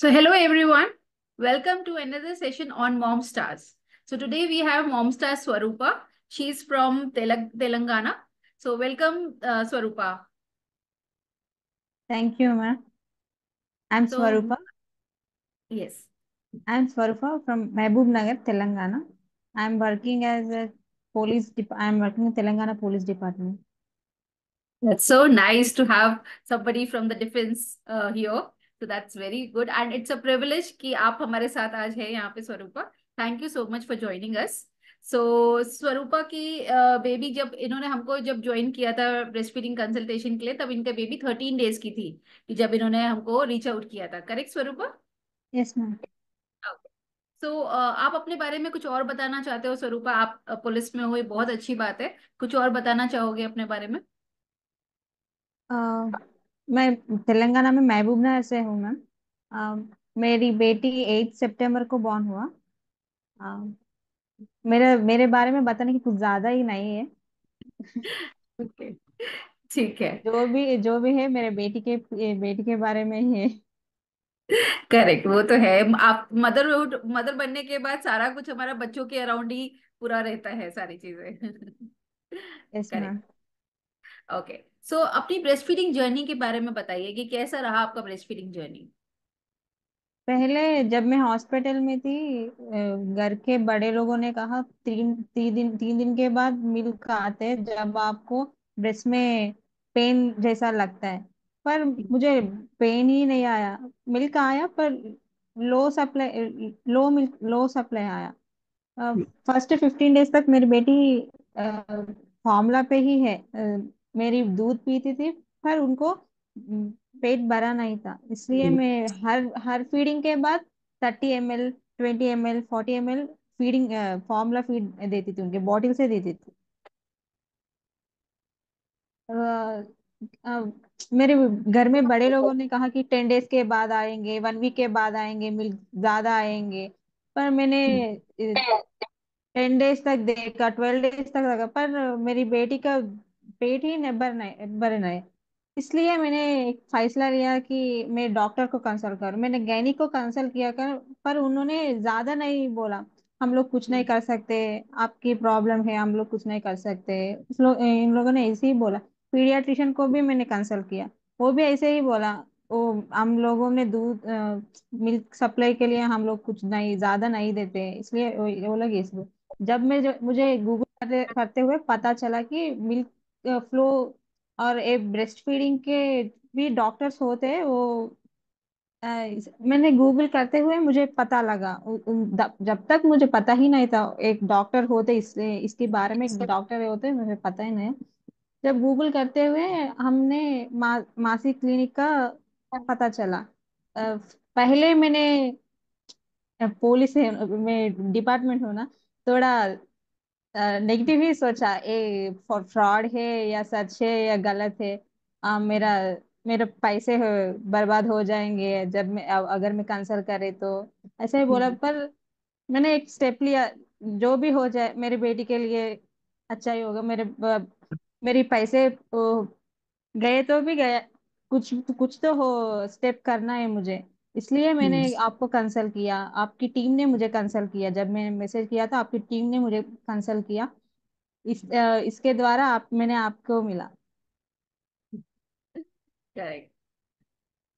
So hello everyone. Welcome to another session on Mom Stars. So today we have Mom Star Swarupa. She's from Tel Telangana. So welcome uh, Swarupa. Thank you ma'am. I'm so, Swarupa. Yes. I'm Swarupa from Mehboob Nagar, Telangana. I'm working as a police, I'm working in Telangana Police Department. That's so nice to have somebody from the defense uh, here. तो that's very good and it's a privilege कि आप हमारे साथ आज है यहाँ पे Swarupa thank you so much for joining us so Swarupa की बेबी uh, जब इन्होंने हमको जब ज्वाइन किया था ब्रेस्ट फीडिंग कंसल्टेशन के लिए तब इनका बेबी थर्टीन डेज की थी कि जब इन्होंने हमको रीच आउट किया था करेक्ट स्वरूपा यस मैम तो आप अपने बारे में कुछ और बताना चाहते हो स्वरूपा आप पुलिस में हो ये बहुत अच्छी बात है कुछ और बताना चाहोगे अपने बारे में मैं तेलंगाना में महबूब नगर से हूँ मैम अ, मेरी बेटी एट सितंबर को बॉर्न हुआ अ, मेरे मेरे बारे में बताने की कुछ ज्यादा ही नहीं है ओके ठीक है जो भी जो भी है मेरे बेटी के बेटी के बारे में ही है करेक्ट वो तो है आप मदरहुड मदर बनने के बाद सारा कुछ हमारा बच्चों के अराउंड ही पूरा रहता है सारी चीजें yes ma'am correct okay so so, अपनी ब्रेस्ट फीडिंग जर्नी के बारे में बताइए कि कैसा रहा आपका ब्रेस्ट फीडिंग जर्नी पहले जब मैं हॉस्पिटल में थी घर के बड़े लोगों ने कहा तीन तीन दिन तीन दिन के बाद मिल्क आते हैं जब आपको ब्रेस्ट में पेन जैसा लगता है पर मुझे पेन ही नहीं आया मिल्क आया पर low supply low milk low supply आया फर्स्ट फिफ्टीन डेज तक मेरी बेटी फॉर्मूला पे ही है मेरी दूध पीती थी पर उनको पेट भरा नहीं था इसलिए मैं हर हर फीडिंग के बाद thirty M L twenty M L forty M L feeding formula feed देती थी उनके बॉटल से देती थी आ, आ, मेरे घर में बड़े लोगों ने कहा कि टेन डेज के बाद आएंगे वन वीक के बाद आएंगे मिल्क ज्यादा आएंगे पर मैंने टेन डेज तक देखा ट्वेल्व डेज तक देखा पर मेरी बेटी का पेट ही भरना है इसलिए मैंने एक फैसला लिया कि मैं डॉक्टर को कंसल्ट करूं मैंने गैनी को कंसल्ट किया कर पर उन्होंने ज्यादा नहीं बोला हम लोग कुछ नहीं हम्म। कर सकते आपकी प्रॉब्लम है हम लोग कुछ नहीं कर सकते लो, इन लोगों ने ऐसे ही बोला पीडियाट्रिशियन को भी मैंने कंसल्ट किया वो भी ऐसे ही बोला वो हम लोगों ने दूध मिल्क सप्लाई के लिए हम लोग कुछ नहीं ज्यादा नहीं देते इसलिए वो, लगे लोग जब मैं जो मुझे गूगल करते हुए पता चला कि मिल्क फ्लो और ए ब्रेस्ट फीडिंग के भी डॉक्टर्स होते हैं वो आ, मैंने गूगल करते हुए मुझे पता लगा जब तक मुझे पता ही नहीं था एक डॉक्टर होते इस, इसके बारे में एक डॉक्टर होते मुझे पता ही नहीं जब गूगल करते हुए हमने मा, मासिक क्लिनिक का पता चला पहले मैंने पुलिस में डिपार्टमेंट होना थोड़ा नेगेटिव ही सोचा ए फ्रॉड है या सच है या गलत है आ, हाँ, मेरा मेरे पैसे बर्बाद हो जाएंगे जब मैं अगर मैं कैंसिल करे तो ऐसे ही बोला हम्म। पर मैंने एक स्टेप लिया जो भी हो जाए मेरी बेटी के लिए अच्छा ही होगा मेरे मेरी पैसे गए तो भी गए कुछ कुछ तो हो स्टेप करना है मुझे इसलिए मैंने हम्म, आपको कंसल्ट किया आपकी टीम ने मुझे कंसल्ट किया जब मैंने मैसेज किया था आपकी टीम ने मुझे कंसल्ट किया इस इसके द्वारा आप मैंने आपको मिला करेक्ट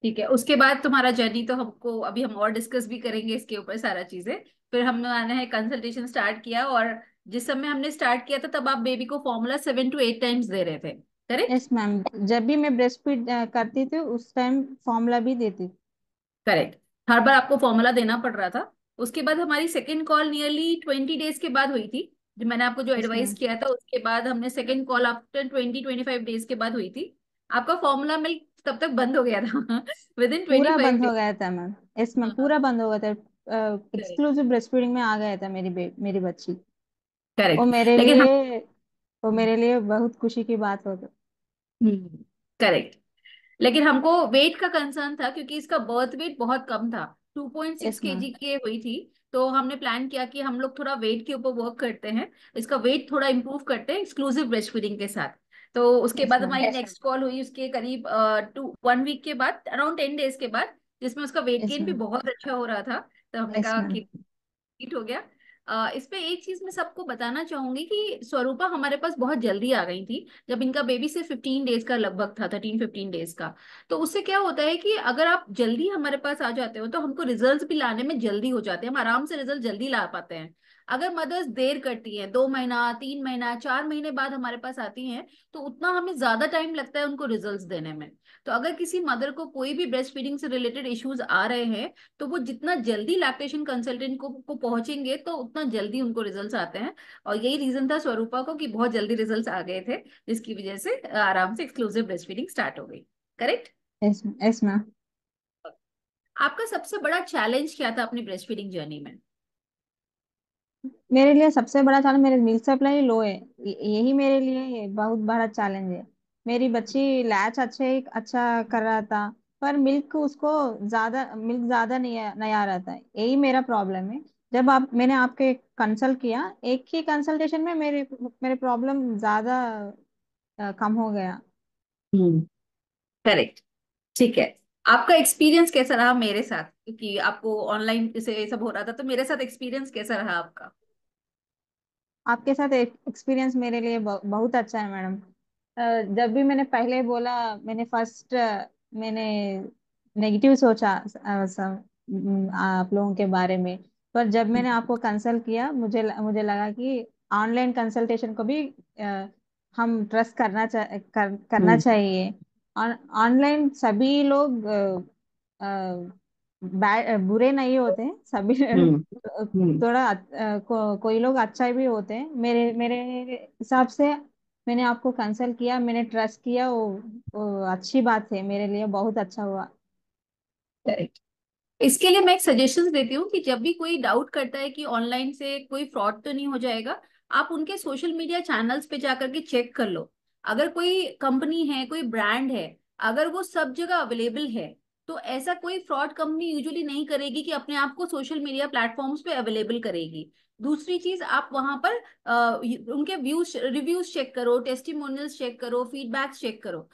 ठीक है उसके बाद तुम्हारा जर्नी तो हमको अभी हम और डिस्कस भी करेंगे इसके ऊपर सारा चीजें फिर हमने आना है कंसल्टेशन स्टार्ट किया और जिस समय हमने स्टार्ट किया था तब आप बेबी को formula seven to eight times दे रहे थे करेक्ट यस मैम जब भी मैं ब्रेस्ट फीड करती थी उस टाइम फॉर्मूला भी देती करेक्ट हर बार आपको फॉर्मूला देना पड़ रहा था उसके बाद हमारी second call nearly twenty days के बाद हुई थी जो मैंने आपको जो एडवाइस अच्छा। किया था उसके बाद हमने second call after twenty twenty five days के बाद हुई थी आपका फॉर्मूला मिल तब तक बंद हो गया था विद इन ट्वेंटी बंद हो गया था मैम इसमें हाँ। पूरा बंद हो गया था एक्सक्लूसिव ब्रेस्टफीडिंग में आ गया था मेरी मेरी बच्ची करेक्ट वो मेरे लिए वो मेरे लिए बहुत खुशी की बात हो गई हम्म, करेक्ट लेकिन हमको वेट का कंसर्न था क्योंकि इसका बर्थ वेट बहुत कम था 2.6 पॉइंट केजी के हुई थी तो हमने प्लान किया कि हम लोग थोड़ा वेट के ऊपर वर्क करते हैं इसका वेट थोड़ा इम्प्रूव करते हैं एक्सक्लूसिव ब्रेस्ट फीडिंग के साथ तो उसके बाद हमारी नेक्स्ट कॉल हुई उसके करीब टू वन वीक के बाद अराउंड टेन डेज के बाद जिसमें उसका वेट गेन भी बहुत अच्छा हो रहा था तो हमने कहा कि हो गया इस पे एक चीज मैं सबको बताना चाहूंगी कि स्वरूपा हमारे पास बहुत जल्दी आ गई थी जब इनका बेबी सिर्फ फिफ्टीन डेज का लगभग था थर्टीन फिफ्टीन डेज का तो उससे क्या होता है कि अगर आप जल्दी हमारे पास आ जाते हो तो हमको रिजल्ट भी लाने में जल्दी हो जाते हैं हम आराम से रिजल्ट जल्दी ला पाते हैं अगर मदर्स देर करती हैं दो महीना तीन महीना चार महीने बाद हमारे पास आती हैं तो उतना हमें ज्यादा टाइम लगता है उनको रिजल्ट्स देने में तो अगर किसी मदर को कोई भी ब्रेस्ट फीडिंग से रिलेटेड इश्यूज आ रहे हैं तो वो जितना जल्दी लैक्टेशन कंसल्टेंट को, को पहुंचेंगे तो उतना जल्दी उनको रिजल्ट आते हैं और यही रीजन था स्वरूपा को कि बहुत जल्दी रिजल्ट आ गए थे जिसकी वजह से आराम से एक्सक्लूसिव ब्रेस्ट फीडिंग स्टार्ट हो गई करेक्ट मैम आपका सबसे बड़ा चैलेंज क्या था अपनी ब्रेस्ट फीडिंग जर्नी में मेरे लिए सबसे बड़ा चैलेंज मेरे मिल्क सप्लाई लो है यही मेरे लिए बहुत बड़ा चैलेंज है मेरी बच्ची लैच अच्छे अच्छा कर रहा था पर मिल्क उसको ज्यादा मिल्क ज्यादा नहीं आ- नहीं आ रहा था यही मेरा प्रॉब्लम है जब आप मैंने आपके कंसल्ट किया एक ही कंसल्टेशन में मेरे मेरे प्रॉब्लम ज्यादा कम हो गया हम्म करेक्ट ठीक है आपका एक्सपीरियंस कैसा रहा मेरे साथ कि आपको ऑनलाइन से ये सब हो रहा था तो मेरे साथ एक्सपीरियंस कैसा रहा आपका आपके साथ एक्सपीरियंस मेरे लिए बहुत अच्छा है मैडम जब भी मैंने पहले बोला मैंने फर्स्ट मैंने नेगेटिव सोचा आप लोगों के बारे में पर जब मैंने आपको कंसल्ट किया मुझे मुझे लगा कि ऑनलाइन कंसल्टेशन को भी आ, हम ट्रस्ट करना चा, कर, करना हम्म। चाहिए ऑनलाइन सभी लोग आ, आ, बुरे नहीं होते सभी हम्म, हम्म। थोड़ा को, कोई लोग अच्छा भी होते हैं मेरे मेरे हिसाब से मैंने आपको कंसल्ट किया मैंने ट्रस्ट किया वो, वो अच्छी बात है मेरे लिए बहुत अच्छा हुआ करेक्ट इसके लिए मैं एक सजेशन देती हूँ कि जब भी कोई डाउट करता है कि ऑनलाइन से कोई फ्रॉड तो नहीं हो जाएगा आप उनके सोशल मीडिया चैनल्स पे जाकर के चेक कर लो अगर कोई कंपनी है कोई ब्रांड है अगर वो सब जगह अवेलेबल है तो ऐसा कोई फ्रॉड कंपनी यूजुअली नहीं करेगी कि अपने आप को सोशल मीडिया प्लेटफॉर्म्स पे अवेलेबल करेगी दूसरी चीज आप वहां पर आ, उनके व्यूज रिव्यूज चेक करो टेस्टिमोनियल्स चेक करो फीडबैक्स चेक करो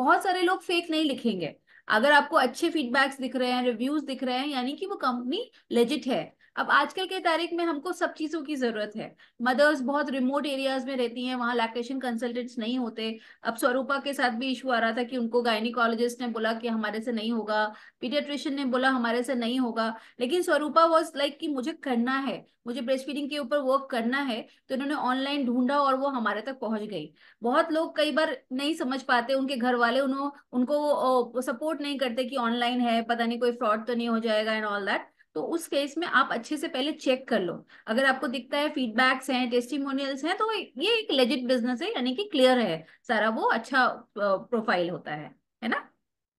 बहुत सारे लोग फेक नहीं लिखेंगे अगर आपको अच्छे फीडबैक्स दिख रहे हैं रिव्यूज दिख रहे हैं यानी कि वो कंपनी लेजिट है अब आजकल के तारीख में हमको सब चीजों की जरूरत है मदर्स बहुत रिमोट एरियाज में रहती हैं वहाँ लैक्टेशन कंसल्टेंट्स नहीं होते अब स्वरूपा के साथ भी इशू आ रहा था कि उनको गायनिकोलॉजिस्ट ने बोला कि हमारे से नहीं होगा पीडियाट्रिशियन ने बोला हमारे से नहीं होगा लेकिन स्वरूपा वॉज लाइक कि मुझे करना है मुझे ब्रेस्ट फीडिंग के ऊपर वर्क करना है तो इन्होंने ऑनलाइन ढूंढा और वो हमारे तक पहुंच गई बहुत लोग कई बार नहीं समझ पाते उनके घर वाले उन्हों उनको सपोर्ट नहीं करते कि ऑनलाइन है पता नहीं कोई फ्रॉड तो नहीं हो जाएगा एंड ऑल दैट तो उस केस में आप अच्छे से पहले चेक कर लो अगर आपको दिखता है फीडबैक्स हैं टेस्टिमोनियल्स हैं तो ये एक लेजिट बिजनेस है यानी कि क्लियर है सारा वो अच्छा प्रोफाइल होता है है ना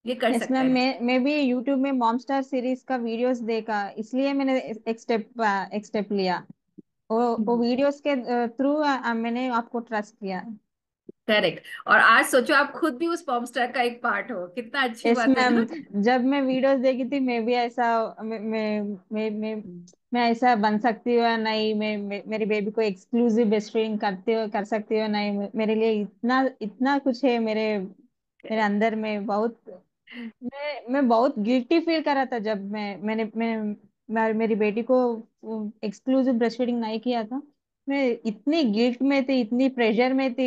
ये कर सकते हैं मैं मैं भी यूट्यूब में मॉमस्टार सीरीज का वीडियोस देखा इसलिए मैंने एक स्टेप एक स्टेप लिया वो वीडियोस हम्म। के थ्रू मैंने आपको ट्रस्ट किया करेक्ट और आज सोचो आप खुद भी उस पॉप स्टार का एक पार्ट हो कितना अच्छी yes, बात है जब मैं वीडियोस देखी थी मैं भी ऐसा मैं मैं मैं मैं ऐसा बन सकती हूँ नहीं मैं, मे, मेरी बेबी को एक्सक्लूसिव बेस्ट फ्रेंड करती हूँ कर सकती हूँ नहीं मेरे लिए इतना इतना कुछ है मेरे मेरे अंदर में बहुत मैं मैं बहुत गिल्टी फील कर रहा था जब मैं मैंने मैं, मैं मेरी बेटी को एक्सक्लूसिव ब्रेस्ट फीडिंग नहीं किया था मैं इतनी गिल्ट में थी इतनी प्रेशर में थी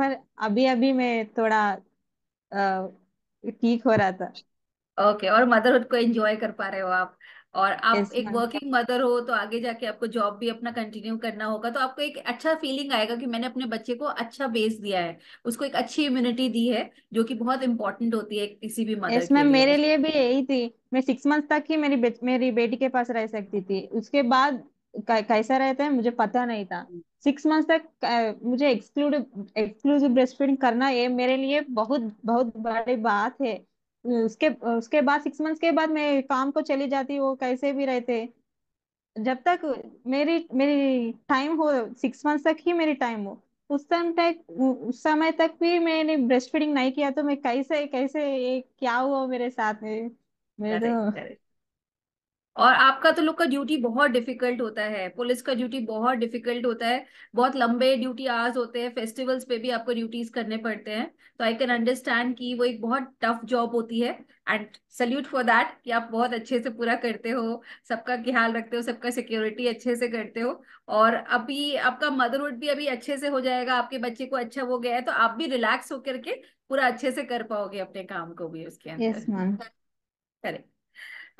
पर अभी अभी मैं थोड़ा ठीक हो रहा था ओके okay, और मदरहुड को एंजॉय कर पा रहे हो आप और आप yes, एक वर्किंग मदर हो तो आगे जाके आपको जॉब भी अपना कंटिन्यू करना होगा तो आपको एक अच्छा फीलिंग आएगा कि मैंने अपने बच्चे को अच्छा बेस दिया है उसको एक अच्छी इम्यूनिटी दी है जो कि बहुत इंपॉर्टेंट होती है किसी भी मदर yes, के मैम लिए मेरे लिए भी यही थी मैं सिक्स मंथ तक ही मेरी बे, मेरी बेटी के पास रह सकती थी उसके बाद कैसा रहता है मुझे पता नहीं था सिक्स हम्म। मंथ तक मुझे एक्सक्लूड एक्सक्लूसिव ब्रेस्ट फीडिंग करना ये मेरे लिए बहुत बहुत बड़ी बात है उसके उसके बाद सिक्स मंथ्स के बाद मैं काम को चली जाती वो कैसे भी रहते जब तक मेरी मेरी टाइम हो सिक्स मंथ तक ही मेरी टाइम हो उस टाइम तक उस समय तक भी मैंने ब्रेस्ट फीडिंग नहीं किया तो मैं कैसे कैसे क्या हुआ मेरे साथ में मेरे तो और आपका तो लोग का ड्यूटी बहुत डिफिकल्ट होता है पुलिस का ड्यूटी बहुत डिफिकल्ट होता है बहुत लंबे ड्यूटी आवर्स होते हैं फेस्टिवल्स पे भी आपको ड्यूटीज करने पड़ते हैं तो आई कैन अंडरस्टैंड कि वो एक बहुत टफ जॉब होती है एंड सल्यूट फॉर दैट कि आप बहुत अच्छे से पूरा करते हो सबका ख्याल रखते हो सबका सिक्योरिटी अच्छे से करते हो और अभी आपका मदरहुड भी अभी अच्छे से हो जाएगा आपके बच्चे को अच्छा हो गया है तो आप भी रिलैक्स होकर के पूरा अच्छे से कर पाओगे अपने काम को भी उसके अंदर yes, करेक्ट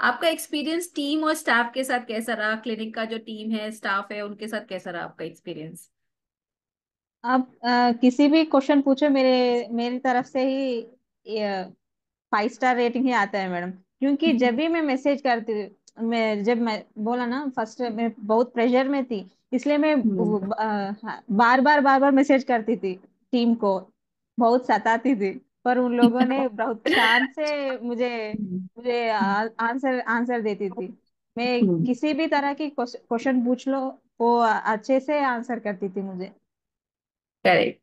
आपका एक्सपीरियंस टीम और स्टाफ के साथ कैसा रहा क्लिनिक का जो टीम है स्टाफ है उनके साथ कैसा रहा आपका एक्सपीरियंस आप आ, किसी भी क्वेश्चन पूछो मेरे मेरी तरफ से ही फाइव स्टार रेटिंग ही आता है मैडम क्योंकि हम्म। जब भी मैं मैसेज करती मैं जब मैं बोला ना फर्स्ट मैं बहुत प्रेशर में थी इसलिए मैं हम्म। हाँ, बार बार बार बार मैसेज करती थी टीम को बहुत सताती थी पर उन लोगों ने बहुत शान से मुझे हम्म। मुझे आंसर आंसर देती थी मैं हम्म। किसी भी तरह की क्वेश्चन पूछ लो वो अच्छे से आंसर करती थी मुझे करेक्ट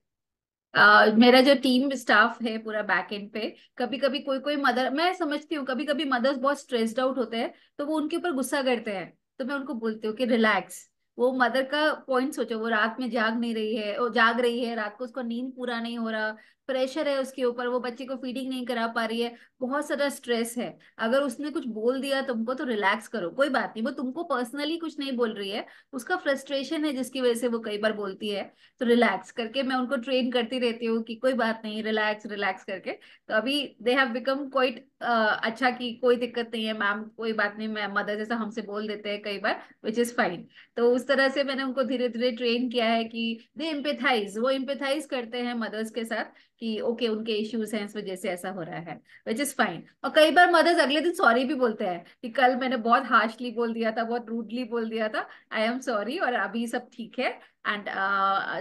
Uh, मेरा जो टीम स्टाफ है पूरा बैक एंड पे कभी कभी कोई कोई मदर मैं समझती हूँ कभी कभी मदर्स बहुत स्ट्रेस्ड आउट होते हैं तो वो उनके ऊपर गुस्सा करते हैं तो मैं उनको बोलती हूँ कि रिलैक्स वो मदर का पॉइंट सोचो वो रात में जाग नहीं रही है वो जाग रही है रात को उसको नींद पूरा नहीं हो रहा प्रेशर है उसके ऊपर वो बच्चे को फीडिंग नहीं करा पा रही है बहुत सारा स्ट्रेस है अगर उसने कुछ बोल दिया तुमको तो रिलैक्स करो कोई बात नहीं वो तुमको पर्सनली कुछ नहीं बोल रही है उसका फ्रस्ट्रेशन है जिसकी वजह से वो कई बार बोलती है तो रिलैक्स करके मैं उनको ट्रेन करती रहती हूँ कि कोई बात नहीं रिलैक्स रिलैक्स करके तो अभी दे हैव बिकम क्वाइट अच्छा की कोई दिक्कत नहीं है मैम कोई बात नहीं मैम मदर जैसा हमसे बोल देते हैं कई बार विच इज फाइन तो उस तरह से मैंने उनको धीरे धीरे ट्रेन किया है कि दे इम्पेथाइज वो इम्पेथाइज करते हैं मदर्स के साथ कि ओके उनके इश्यूज हैं इस वजह से ऐसा हो रहा है विच इज फाइन और कई बार मदर्स अगले दिन सॉरी भी बोलते हैं कि कल मैंने बहुत हार्शली बोल दिया था बहुत रूडली बोल दिया था आई एम सॉरी और अभी सब ठीक है एंड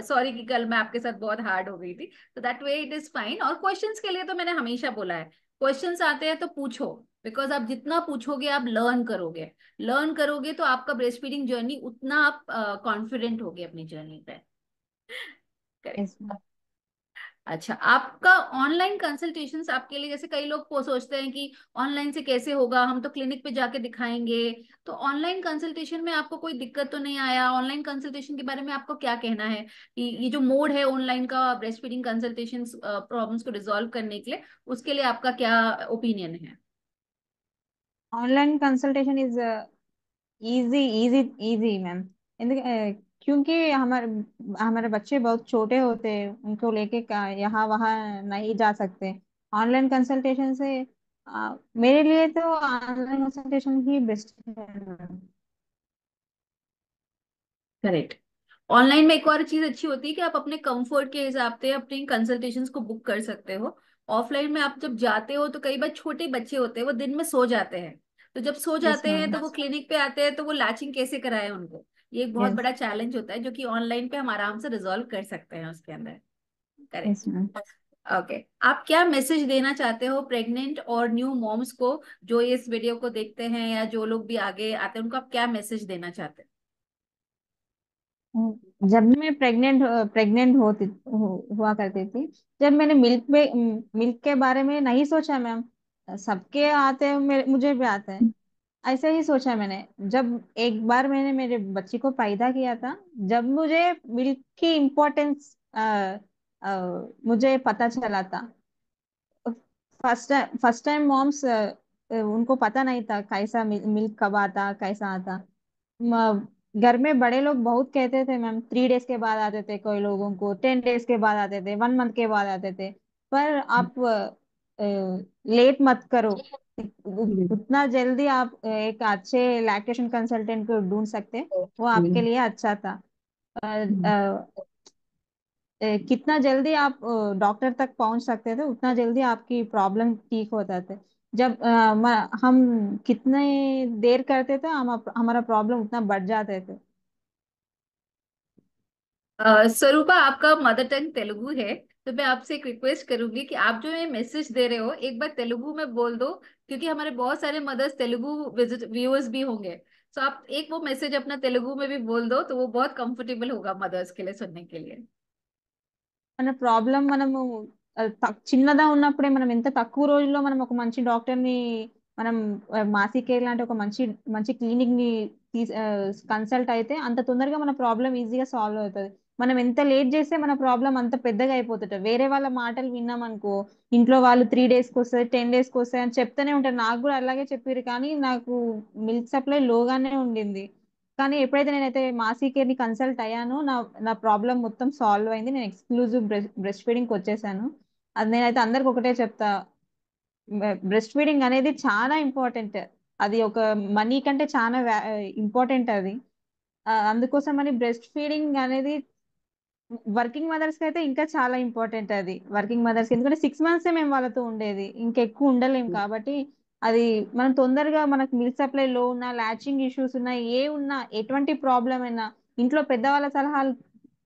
सॉरी uh, कि कल मैं आपके साथ बहुत हार्ड हो गई थी तो that way it is fine और क्वेश्चन के लिए तो मैंने हमेशा बोला है क्वेश्चन आते हैं तो पूछो बिकॉज आप जितना पूछोगे आप लर्न करोगे लर्न करोगे तो आपका ब्रेस्ट फीडिंग जर्नी उतना आप कॉन्फिडेंट uh, होगे अपनी जर्नी पे करेक्ट अच्छा आपका ऑनलाइन कंसल्टेशन आपके लिए जैसे कई लोग सोचते हैं कि ऑनलाइन से कैसे होगा हम तो क्लिनिक पे जाके दिखाएंगे तो ऑनलाइन कंसल्टेशन में आपको कोई दिक्कत तो नहीं आया ऑनलाइन कंसल्टेशन के बारे में आपको क्या कहना है ये, ये जो मोड है ऑनलाइन का ब्रेस्ट फीडिंग कंसल्टेशन प्रॉब्लम को रिजोल्व करने के लिए उसके लिए आपका क्या ओपिनियन है online consultation is easy easy easy ma'am क्योंकि हमारे हमारे बच्चे बहुत छोटे होते हैं उनको लेके यहाँ वहाँ नहीं जा सकते ऑनलाइन कंसल्टेशन से आ, मेरे लिए तो ऑनलाइन कंसल्टेशन ही बेस्ट है करेक्ट ऑनलाइन में एक और चीज अच्छी होती है कि आप अपने कंफर्ट के हिसाब से अपनी कंसल्टेशंस को बुक कर सकते हो ऑफलाइन में आप जब जाते हो तो कई बार छोटे बच्चे होते हैं वो दिन में सो जाते हैं तो जब सो जाते हैं तो वो क्लिनिक पे आते हैं तो वो लैचिंग कैसे कराए उनको ये एक बहुत yes. बड़ा चैलेंज होता है जो कि ऑनलाइन पे हम आराम से रिजोल्व कर सकते हैं उसके अंदर करेक्ट ओके okay. आप क्या मैसेज देना चाहते हो प्रेग्नेंट और न्यू मॉम्स को जो इस वीडियो को देखते हैं या जो लोग भी आगे आते हैं उनको आप क्या मैसेज देना चाहते हैं हम्म, जब मैं प्रेग्नेंट प्रेग्नेंट होती हुआ करती थी जब मैंने मिल्क में मिल्क के बारे में नहीं सोचा मैम सबके आते हैं मुझे भी आते हैं ऐसा ही सोचा मैंने जब एक बार मैंने मेरे बच्ची को पैदा किया था जब मुझे मिल्क की इम्पोर्टेंस मुझे पता चला था first time first time moms उनको पता नहीं था कैसा मिल्क कब आता कैसा आता घर में बड़े लोग बहुत कहते थे मैम थ्री डेज के बाद आते थे कोई लोगों को टेन डेज के बाद आते थे वन मंथ के बाद आते थे पर आप लेट मत करो उतना जल्दी आप एक अच्छे लैक्टेशन कंसल्टेंट को ढूंढ सकते हैं वो आपके लिए अच्छा था आ, आ, हम्म। कितना जल्दी आप डॉक्टर तक पहुंच सकते थे उतना जल्दी आपकी प्रॉब्लम ठीक हो जाते जब आ, हम कितने देर करते थे हम हमारा प्रॉब्लम उतना बढ़ जाते थे स्वरूपा आपका मदर टंग तेलुगु है तो मैं आपसे एक रिक्वेस्ट करूंगी कि आप जो ये मैसेज दे रहे हो एक बार तेलुगु में बोल दो क्योंकि हमारे बहुत सारे मदर्स तेलुगु व्यूअर्स भी होंगे सो आप एक वो मैसेज अपना तेलुगु में भी बोल दो तो वो बहुत कंफर्टेबल होगा मदर्स के लिए सुनने के लिए మన ప్రాబ్లం మనము చిన్నదా ఉన్నప్పుడే మనం ఎంత తక్కువ రోజుల్లో మనం ఒక మంచి డాక్టర్ని మనం మాసీ కేర్ లాంటి ఒక మంచి మంచి క్లినిక్ ని కన్సల్ట్ అయితే అంత తొందరగా మన ప్రాబ్లం ఈజీగా సాల్వ్ అవుతుంది మనం ఎంత లేట్ చేస్తే మన ప్రాబ్లం అంత పెద్దగా అయిపోతుంట వేరే వాళ్ళ మాటలు విన్నాం అనుకో ఇంట్లో వాళ్ళు త్రీ డేస్కి వస్తారు టెన్ డేస్కి వస్తాయి అని చెప్తూనే ఉంటారు నాకు కూడా అలాగే చెప్పారు కానీ నాకు మిల్క్ సప్లై లోగానే ఉండింది కానీ ఎప్పుడైతే నేనైతే మాసీ కేర్ ని కన్సల్ట్ అయ్యానో నా నా ప్రాబ్లం మొత్తం సాల్వ్ అయింది నేను ఎక్స్క్లూజివ్ బ్రెస్ట్ ఫీడింగ్ కి వచ్చేసాను అది నేనైతే అందరికి ఒకటే చెప్తా బ్రెస్ట్ ఫీడింగ్ అనేది చాలా ఇంపార్టెంట్ అది ఒక మనీ కంటే చాలా ఇంపార్టెంట్ అది అందుకోసం అని బ్రెస్ట్ ఫీడింగ్ అనేది వర్కింగ్ మదర్స్ కి అయితే ఇంకా చాలా ఇంపార్టెంట్ అది వర్కింగ్ మదర్స్ ఎందుకంటే సిక్స్ మంత్స్ మేము వాళ్ళతో ఉండేది ఇంకెక్కువ ఉండలేము hmm. కాబట్టి అది మనం తొందరగా మనకు మిల్క్ సప్లై లో ఉన్నా లాచింగ్ ఇష్యూస్ ఉన్నా ఏ ఉన్నా ఎటువంటి ప్రాబ్లం అయినా ఇంట్లో పెద్దవాళ్ళ సలహాలు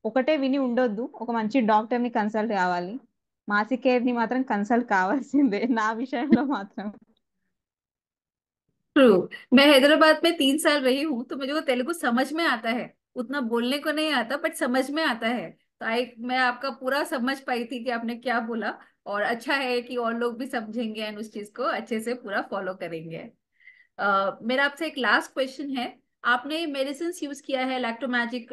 ఒకటే విని ఉండొద్దు ఒక మంచి డాక్టర్ ని కన్సల్ట్ కావాలి మాసిక్ కేర్ ని మాత్రం కన్సల్ట్ కావాల్సిందే నా విషయంలో మాత్రం ట్రూ మే హైదరాబాద్ మే तीन సార్ రహి హూ తో मुझे वो तेलुगु समझ में उतना बोलने को नहीं आता बट समझ में आता है तो आई मैं आपका पूरा समझ पाई थी कि आपने क्या बोला और अच्छा है कि और लोग भी समझेंगे एंड उस चीज को अच्छे से पूरा फॉलो करेंगे uh, मेरा आपसे एक लास्ट क्वेश्चन है आपने मेडिसिन यूज किया है लैक्टोमैजिक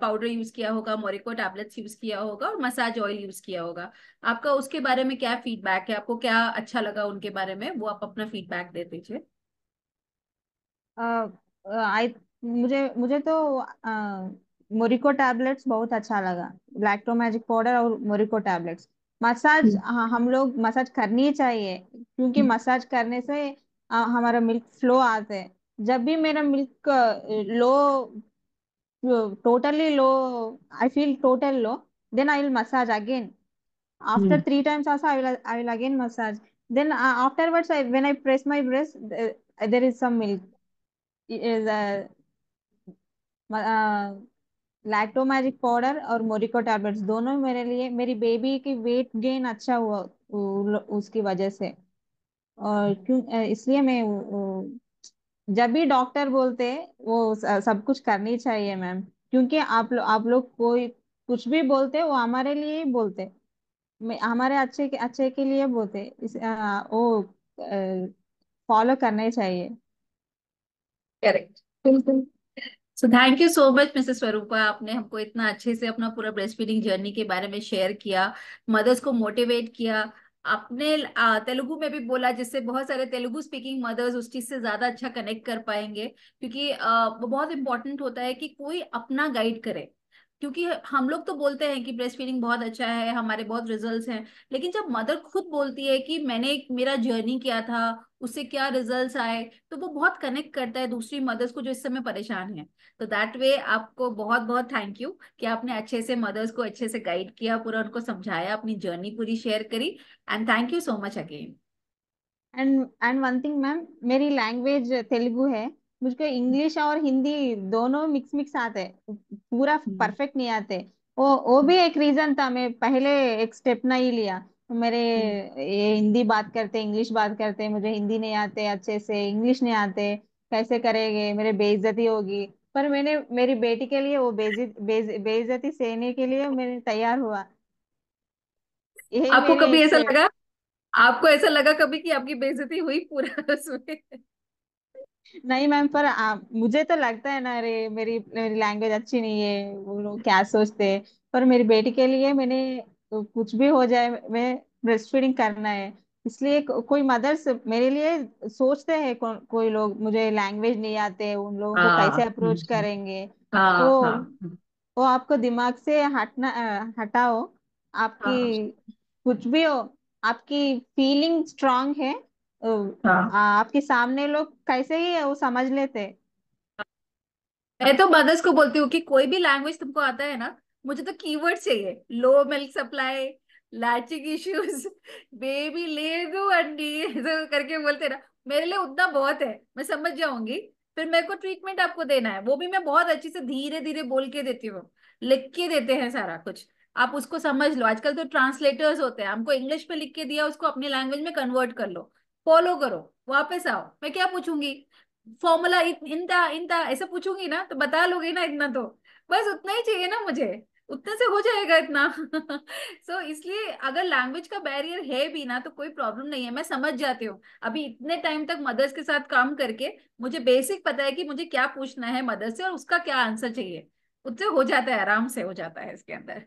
पाउडर यूज किया होगा मोरिको टैबलेट्स यूज किया होगा और मसाज ऑयल यूज किया होगा आपका उसके बारे में क्या फीडबैक है आपको क्या अच्छा लगा उनके बारे में वो आप अपना फीडबैक दे दीजिए आई मुझे मुझे तो मोरिको टैबलेट्स बहुत अच्छा लगा लैक्टो मैजिक पाउडर और मोरिको टैबलेट्स मसाज हम लोग मसाज करनी चाहिए क्योंकि मसाज हम्म। करने से हमारा मिल्क फ्लो आता है जब भी मेरा milk low totally low I feel total low then I will massage again after three times also I will I will again massage then afterwards when I press my breast there is some milk is Lactomagic powder और मोरिको tablets दोनों ही मेरे लिए मेरी baby की weight gain अच्छा हुआ उसकी वजह से और क्यों इसलिए मैं जब भी डॉक्टर बोलते वो सब कुछ करनी चाहिए मैम क्योंकि आप लोग आप लोग कोई कुछ भी बोलते वो हमारे लिए ही बोलते हमारे अच्छे के अच्छे के लिए बोलते इस आ, वो फॉलो करने चाहिए करेक्ट बिल्कुल so thank you so much Mrs Swarupa आपने हमको इतना अच्छे से अपना पूरा ब्रेस्ट फीडिंग जर्नी के बारे में शेयर किया मदर्स को मोटिवेट किया आपने तेलुगु में भी बोला जिससे बहुत सारे तेलुगु स्पीकिंग मदर्स उस चीज से ज्यादा अच्छा कनेक्ट कर पाएंगे क्योंकि वो बहुत इंपॉर्टेंट होता है कि कोई अपना गाइड करे क्योंकि हम लोग तो बोलते हैं कि ब्रेस्ट फीडिंग बहुत अच्छा है हमारे बहुत रिजल्ट्स हैं लेकिन जब मदर खुद बोलती है कि मैंने मेरा जर्नी किया था उससे क्या रिजल्ट्स आए तो वो बहुत कनेक्ट करता है दूसरी मदर्स को जो इस समय परेशान है तो दैट वे आपको बहुत बहुत थैंक यू कि आपने अच्छे से मदर्स को अच्छे से गाइड किया पूरा उनको समझाया अपनी जर्नी पूरी शेयर करी and thank you so much again and and one thing ma'am मेरी लैंग्वेज तेलुगु है मुझको इंग्लिश और हिंदी दोनों मिक्स मिक्स आते पूरा परफेक्ट हम्म। नहीं आते वो वो भी एक रीजन था मैं पहले एक स्टेप नहीं लिया मेरे हम्म। ये हिंदी बात करते इंग्लिश बात करते मुझे हिंदी नहीं आते अच्छे से इंग्लिश नहीं आते कैसे करेंगे मेरे बेइज्जती होगी पर मैंने मेरी बेटी के लिए वो बेइज्जती बेज, बेइज्जती सहने के लिए मैं तैयार हुआ यही आपको मेरे कभी ऐसा लगा आपको ऐसा लगा कभी कि आपकी बेइज्जती हुई पूरा उसमें नहीं मैम पर आ, मुझे तो लगता है ना अरे मेरी मेरी लैंग्वेज अच्छी नहीं है वो लोग क्या सोचते हैं पर मेरी बेटी के लिए मैंने तो कुछ भी हो जाए मैं ब्रेस्ट फीडिंग करना है इसलिए को, कोई मदर्स मेरे लिए सोचते हैं को, कोई लोग मुझे लैंग्वेज नहीं आते उन लोगों को कैसे अप्रोच हाँ। करेंगे आ, हाँ, तो वो हाँ। तो आपको दिमाग से हटना हटाओ आपकी आ, कुछ भी हो आपकी फीलिंग स्ट्रांग है तो आपके सामने लोग कैसे ही वो समझ लेते मैं तो मदर्स को बोलती हूँ कि कोई भी लैंग्वेज तुमको आता है ना मुझे तो कीवर्ड चाहिए low milk supply latching issues baby ले दो अंडी तो करके बोलते ना मेरे लिए उतना बहुत है मैं समझ जाऊंगी फिर मेरे को ट्रीटमेंट आपको देना है वो भी मैं बहुत अच्छे से धीरे धीरे बोल के देती हूँ लिख के देते हैं सारा कुछ आप उसको समझ लो आजकल तो ट्रांसलेटर्स होते हैं हमको इंग्लिश में लिख के दिया उसको अपनी लैंग्वेज में कन्वर्ट कर लो फॉलो करो वापस आओ मैं क्या पूछूंगी फॉर्मूला इनता इनता ऐसे पूछूंगी ना तो बता लोगे ना इतना तो बस उतना ही चाहिए ना मुझे उतने से हो जाएगा इतना सो so, इसलिए अगर लैंग्वेज का बैरियर है भी ना तो कोई प्रॉब्लम नहीं है मैं समझ जाती हूँ अभी इतने टाइम तक मदर्स के साथ काम करके मुझे बेसिक पता है कि मुझे क्या पूछना है मदर से और उसका क्या आंसर चाहिए उससे हो जाता है आराम से हो जाता है इसके अंदर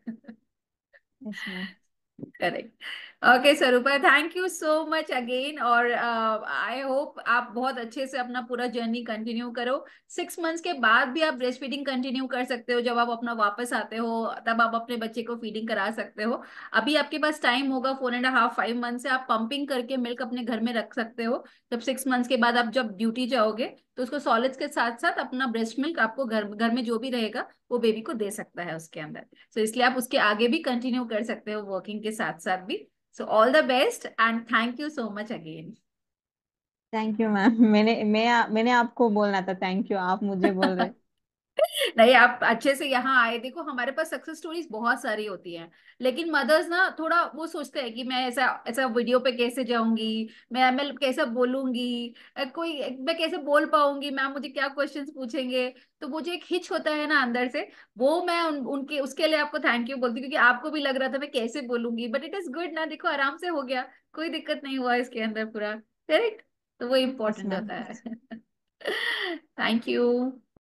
correct okay Swarupa thank you so much again और आई uh, होप आप बहुत अच्छे से अपना पूरा जर्नी कंटिन्यू करो सिक्स मंथ्स के बाद भी आप ब्रेस्ट फीडिंग कंटिन्यू कर सकते हो जब आप अपना वापस आते हो तब आप अपने बच्चे को फीडिंग करा सकते हो अभी आपके पास टाइम होगा four and half five month से आप पंपिंग करके मिल्क अपने घर में रख सकते हो जब सिक्स मंथ्स के बाद आप जब ड्यूटी जाओगे तो उसको सॉलिड्स के साथ साथ अपना ब्रेस्ट मिल्क आपको घर घर में जो भी रहेगा वो बेबी को दे सकता है उसके अंदर सो so, इसलिए आप उसके आगे भी कंटिन्यू कर सकते हो वर्किंग के साथ साथ भी So all the best and thank you so much again. Thank you ma'am मैंने मैं मैंने आपको बोलना था थैंक यू आप मुझे बोल रहे नहीं आप अच्छे से यहाँ आए देखो हमारे पास सक्सेस स्टोरीज बहुत सारी होती हैं लेकिन मदर्स ना थोड़ा वो सोचते हैं कि मैं ऐसा ऐसा वीडियो पे कैसे जाऊंगी मैं मैं कैसे बोलूंगी कोई मैं कैसे बोल पाऊंगी मैम मुझे क्या क्वेश्चंस पूछेंगे तो वो जो एक हिच होता है ना अंदर से वो मैं उन, उनके उसके लिए आपको थैंक यू बोलती हूँ क्योंकि आपको भी लग रहा था मैं कैसे बोलूंगी बट इट इज गुड ना देखो आराम से हो गया कोई दिक्कत नहीं हुआ इसके अंदर पूरा करेक्ट तो वो इम्पोर्टेंट अच्छा। होता है थैंक यू